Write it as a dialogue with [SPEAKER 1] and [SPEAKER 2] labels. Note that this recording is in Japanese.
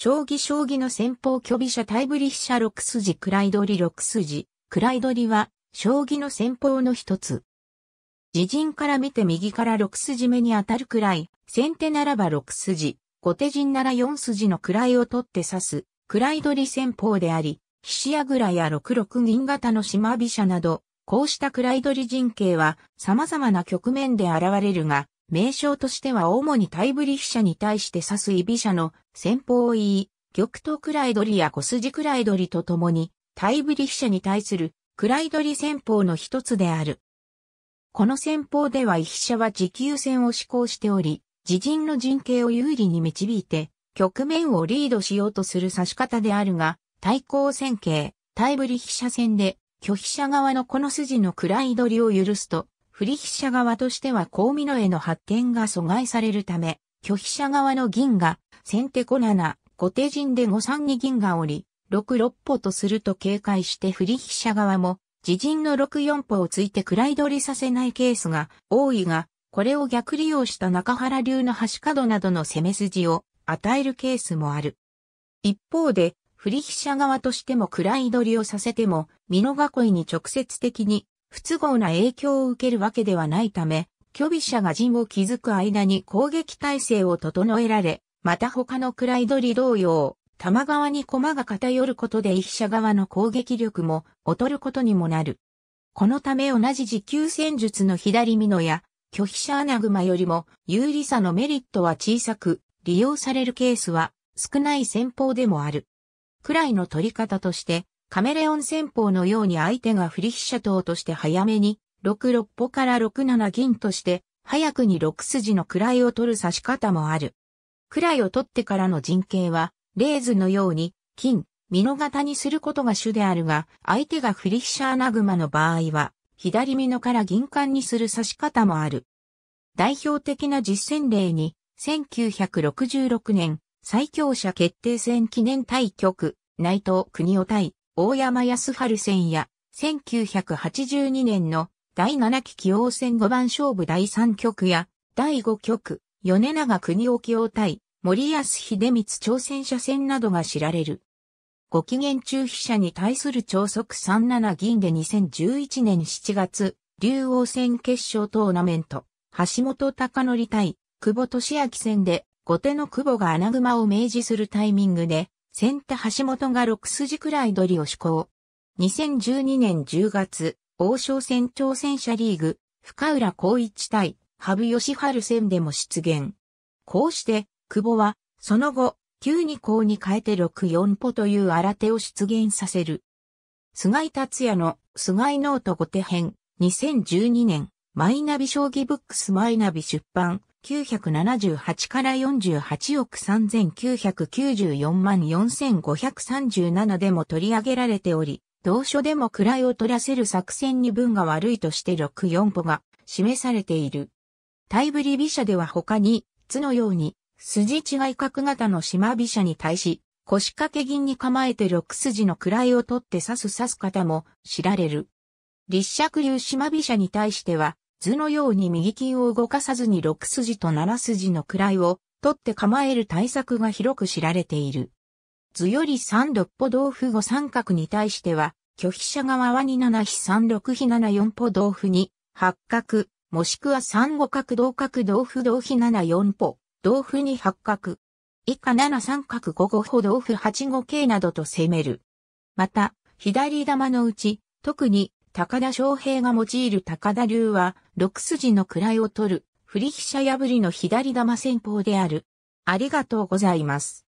[SPEAKER 1] 将棋将棋の先方虚微者イブリシャ六筋位取六筋、位取は、将棋の先方の一つ。自陣から見て右から六筋目に当たるくらい、先手ならば六筋、後手陣なら四筋の位を取って指す、位取戦法であり、菱矢倉や六六銀型の島飛車など、こうした位取陣形は様々な局面で現れるが、名称としては主に大ブリ飛車に対して指す居飛車の先方を言い、玉頭位取りや小筋位取りとともに、大ブリ飛車に対する位取り戦法の一つである。この戦法では飛車は持久戦を施行しており、自陣の陣形を有利に導いて、局面をリードしようとする指し方であるが、対抗戦形、大ブリ飛車戦で、拒飛車側のこの筋の位取りを許すと、振り飛車側としてはコウミノへの発展が阻害されるため、拒否者側の銀が先手5七、後手陣で5三に銀がおり、6六歩とすると警戒して振り飛車側も、自陣の6四歩をついて位取りさせないケースが多いが、これを逆利用した中原流の端角などの攻め筋を与えるケースもある。一方で、振り飛車側としても位取りをさせても、美濃囲いに直接的に不都合な影響を受けるわけではないため、虚微者が陣を築く間に攻撃体制を整えられ、また他の位取り同様、玉側に駒が偏ることで一者側の攻撃力も劣ることにもなる。このため同じ持久戦術の左美濃や拒否者穴熊よりも有利さのメリットは小さく、利用されるケースは少ない戦法でもある。くらいの取り方として、カメレオン戦法のように相手が振り飛車党として早めに、6六歩から6七銀として、早くに6筋の位を取る指し方もある。位を取ってからの陣形は、レーズのように、金、美濃型にすることが主であるが、相手が振り飛車穴熊の場合は、左美濃から銀冠にする指し方もある。代表的な実践例に、1966年、最強者決定戦記念対局、内藤国夫対大山康春戦や、1982年の第7期起王戦5番勝負第3局や、第5局、米長国沖王対、森安秀光挑戦者戦などが知られる。ご機嫌中飛車に対する超速37銀で2011年7月、竜王戦決勝トーナメント、橋本隆則対、久保利明戦で、後手の久保が穴熊を明示するタイミングで、先手、橋本が6筋くらい取りを施行。2012年10月、王将戦挑戦者リーグ、深浦光一対、羽生義晴戦でも出現。こうして、久保は、その後、急に高に変えて6四歩という新手を出現させる。菅井達也の菅井ノート後手編、2012年、マイナビ将棋ブックスマイナビ出版、978から48億3994万4537でも取り上げられており、同書でも位を取らせる作戦に分が悪いとして64歩が示されている。タイブリ飛車では他に、図のように、筋違い角型の島飛車に対し、腰掛け銀に構えて6筋の位を取って刺す刺す方も知られる。立尺流島飛車に対しては、図のように右金を動かさずに6筋と7筋の位を取って構える対策が広く知られている。図より3六歩同歩5三角に対しては、拒否者側は2七飛3六飛7四歩同歩に、八角、もしくは3五角同角同歩同飛7四歩、同歩に八角。以下7三角5五歩同歩8五桂などと攻める。また、左玉のうち、特に高田昌平が用いる高田流は、六筋の位を取る、振り飛車破りの左玉戦法である。ありがとうございます。